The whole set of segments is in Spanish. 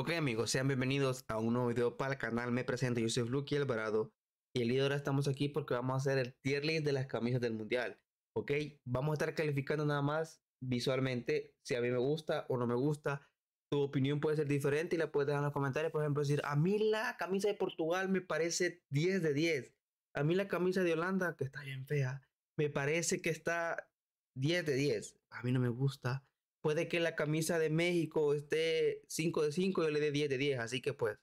Ok amigos, sean bienvenidos a un nuevo video para el canal. Me presento, yo soy Lucky Alvarado. Y el día de ahora estamos aquí porque vamos a hacer el tier list de las camisas del mundial. Ok, vamos a estar calificando nada más visualmente si a mí me gusta o no me gusta. Tu opinión puede ser diferente y la puedes dejar en los comentarios. Por ejemplo, decir, a mí la camisa de Portugal me parece 10 de 10. A mí la camisa de Holanda, que está bien fea, me parece que está 10 de 10. A mí no me gusta puede que la camisa de México esté 5 de 5 y yo le dé 10 de 10. Así que pues,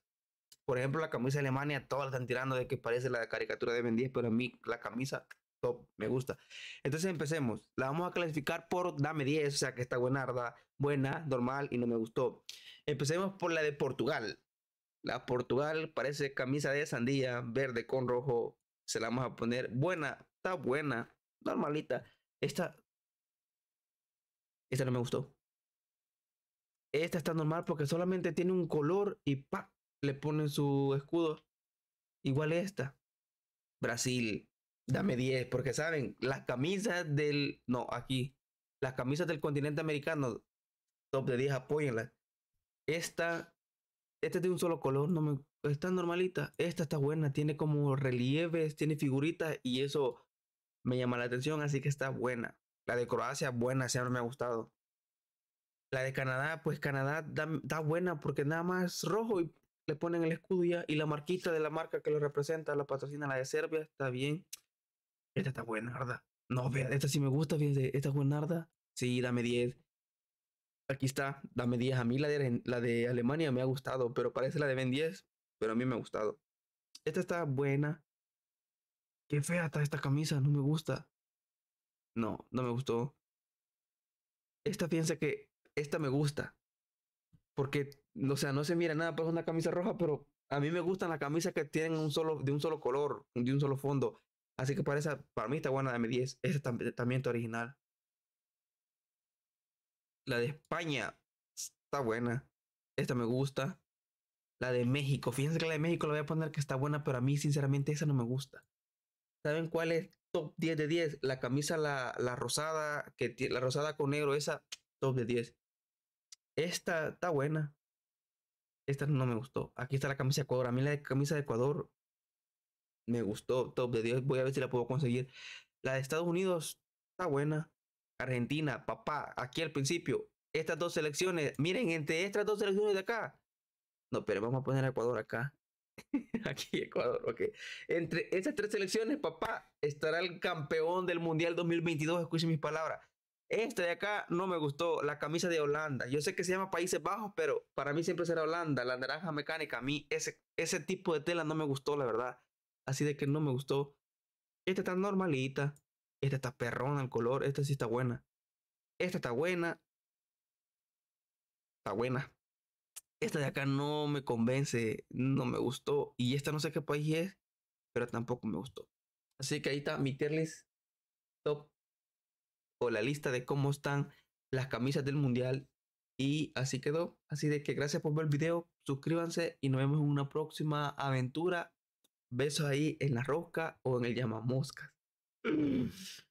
por ejemplo, la camisa de Alemania, todos están tirando de que parece la caricatura de Ben 10, pero a mí la camisa top, me gusta. Entonces empecemos. La vamos a clasificar por dame 10, o sea que está buenarda, buena, normal y no me gustó. Empecemos por la de Portugal. La Portugal parece camisa de sandía, verde con rojo. Se la vamos a poner buena, está buena, normalita. Esta esta no me gustó. Esta está normal porque solamente tiene un color y pa, le ponen su escudo. Igual esta. Brasil, dame 10, porque saben, las camisas del... No, aquí. Las camisas del continente americano, top de 10, apóyenla, Esta, esta es de un solo color, no me... Está normalita. Esta está buena, tiene como relieves, tiene figuritas y eso me llama la atención, así que está buena. La de Croacia, buena, se me ha gustado. La de Canadá, pues Canadá da, buena porque nada más rojo y le ponen el escudo ya. Y la marquita de la marca que lo representa, la patrocina, la de Serbia, está bien. Esta está buena, ¿verdad? No, vea, esta sí me gusta, fíjense, esta es ¿verdad? Sí, dame 10. Aquí está, dame 10. A mí la de, la de Alemania me ha gustado, pero parece la de Ben 10, pero a mí me ha gustado. Esta está buena. Qué fea está esta camisa, no me gusta. No, no me gustó. Esta fíjense que esta me gusta. Porque, o sea, no se mira nada, por una camisa roja, pero a mí me gustan las camisas que tienen un solo, de un solo color, de un solo fondo. Así que para, para mí está buena la M10. Esa también, también está original. La de España está buena. Esta me gusta. La de México. Fíjense que la de México la voy a poner que está buena, pero a mí sinceramente esa no me gusta. ¿Saben cuál es? top 10 de 10. La camisa, la, rosada, que la rosada con negro, esa, top de 10. Esta está buena. Esta no me gustó. Aquí está la camisa de Ecuador. A mí la camisa de Ecuador me gustó, top de 10. Voy a ver si la puedo conseguir. La de Estados Unidos está buena. Argentina, papá, aquí al principio. Estas dos selecciones, miren, entre estas dos selecciones de acá. No, pero vamos a poner a Ecuador acá. aquí Ecuador, ok. Entre esas tres selecciones, papá, estará el campeón del Mundial 2022, escuchen mis palabras. Esta de acá no me gustó, la camisa de Holanda. Yo sé que se llama Países Bajos, pero para mí siempre será Holanda, la naranja mecánica. A mí ese, ese tipo de tela no me gustó, la verdad. Así de que no me gustó. Esta está normalita. Esta está perrona el color. Esta sí está buena. Esta está buena. Está buena esta de acá no me convence, no me gustó, y esta no sé qué país es, pero tampoco me gustó. Así que ahí está mi tier list top o la lista de cómo están las camisas del mundial. Y así quedó. Así de que gracias por ver el video. Suscríbanse y nos vemos en una próxima aventura. Besos ahí en la rosca o en el llama moscas.